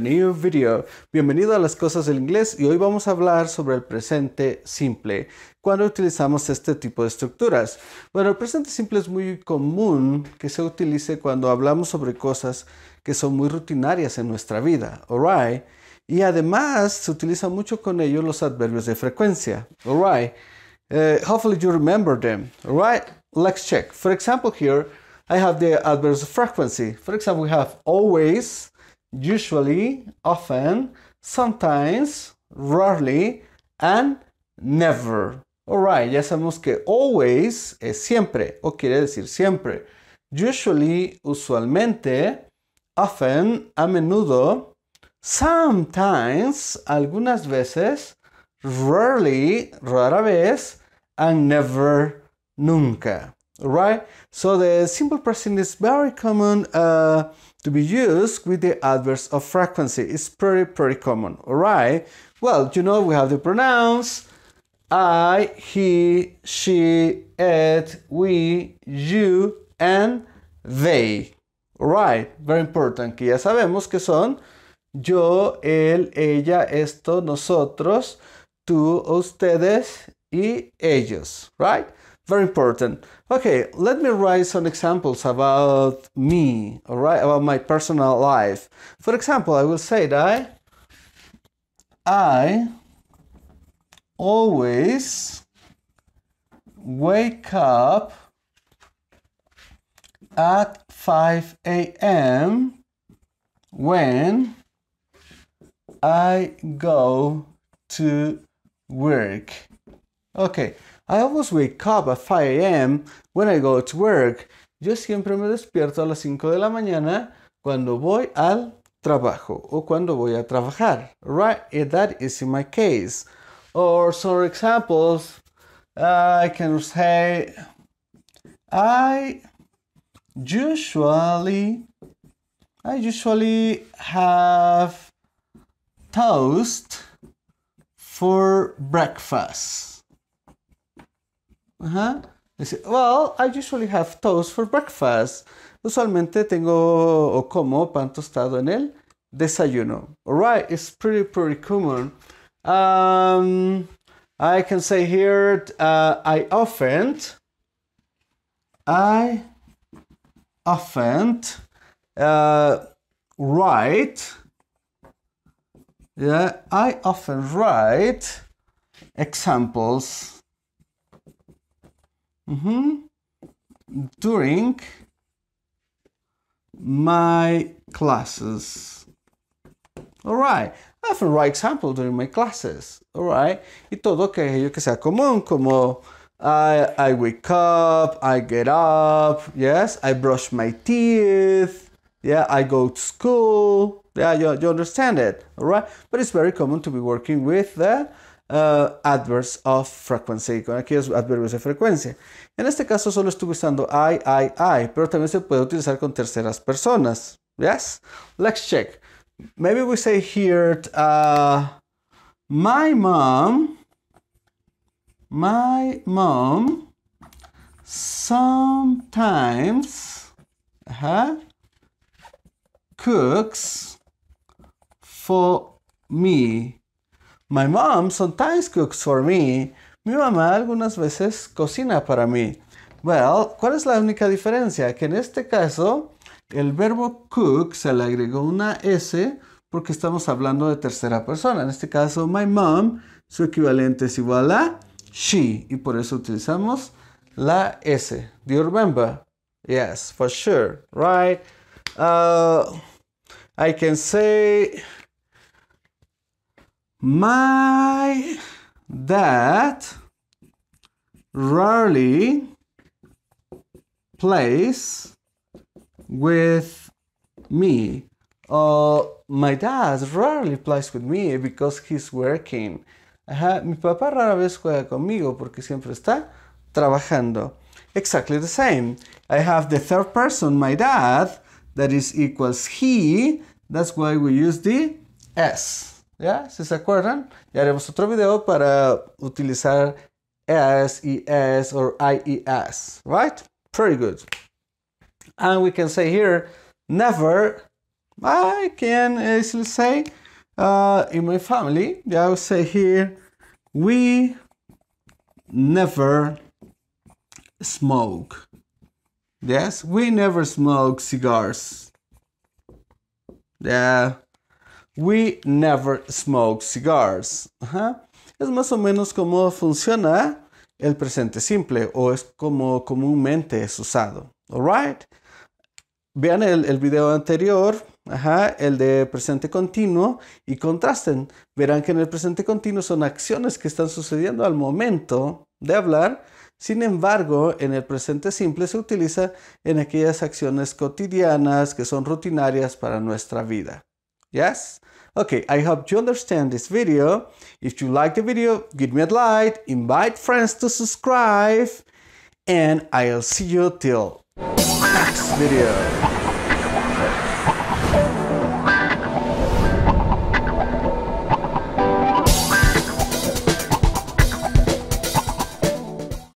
video. Bienvenido a las cosas del inglés y hoy vamos a hablar sobre el presente simple. ¿Cuándo utilizamos este tipo de estructuras? Bueno, el presente simple es muy común que se utilice cuando hablamos sobre cosas que son muy rutinarias en nuestra vida. Alright. Y además se utiliza mucho con ello los adverbios de frecuencia. Alright. Uh, hopefully you remember them. Alright. Let's check. For example, here I have the adverbs of frequency. For example, we have always, usually, often, sometimes, rarely, and never. Alright, ya sabemos que always es siempre o quiere decir siempre. Usually, usualmente, often, a menudo, sometimes, algunas veces, rarely, rara vez, and never, nunca. right? So the simple present is very common uh, to be used with the adverbs of frequency. It's pretty, pretty common, all right? Well, you know, we have the pronouns I, he, she, it, we, you, and they. All right, very important, que ya sabemos que son yo, él, ella, esto, nosotros, tú, ustedes y ellos, right? very important. Okay, let me write some examples about me, all right, about my personal life. For example, I will say that I, I always wake up at 5 a.m. when I go to work. Okay, I always wake up at 5 a.m. when I go to work. Yo siempre me despierto a las 5 de la mañana cuando voy al trabajo o cuando voy a trabajar. Right? And that is in my case. Or some examples, I can say, I usually, I usually have toast for breakfast. Dice, well, I usually have toast for breakfast. Usualmente tengo o como pan tostado en el desayuno. Alright, it's pretty, pretty common. Um, I can say here, uh, I often, I often uh, write, yeah, I often write examples Mm -hmm. During my classes. All right. I have a right example during my classes. All right. Y todo aquello que sea común, como I, I wake up, I get up, yes, I brush my teeth, yeah, I go to school. Yeah, you, you understand it, all right? But it's very common to be working with the uh, adverbs of frequency, con aquellos adverbios de frecuencia. En este caso solo estuve usando I, I, I, pero también se puede utilizar con terceras personas. Yes? Let's check. Maybe we say here, uh, my mom, my mom sometimes uh -huh, cooks for me My mom sometimes cooks for me. Mi mamá algunas veces cocina para mí. Well, ¿cuál es la única diferencia? Que en este caso el verbo cook se le agregó una S porque estamos hablando de tercera persona. En este caso, my mom, su equivalente es igual a she. Y por eso utilizamos la S. Do you remember? Yes, for sure, right? Uh, I can say My dad rarely plays with me. Uh, my dad rarely plays with me because he's working. Ajá, mi papá rara vez juega conmigo porque siempre está trabajando. Exactly the same. I have the third person, my dad, that is equals he. That's why we use the S. ¿Ya? Si se acuerdan, ya haremos otro video para utilizar as, es, or ies, right? Pretty good. And we can say here, never, I can easily say, uh, in my family, yeah, I will say here, we never smoke. Yes, we never smoke cigars. Yeah, We never smoke cigars. Es más o menos cómo funciona el presente simple o es como comúnmente es usado. Alright. Vean el, video anterior, el de presente continuo y contrasten. Verán que en el presente continuo son acciones que están sucediendo al momento de hablar. Sin embargo, en el presente simple se utiliza en aquellas acciones cotidianas que son rutinarias para nuestra vida. Yes? Okay, I hope you understand this video. If you like the video, give me a like, invite friends to subscribe, and I'll see you till next video.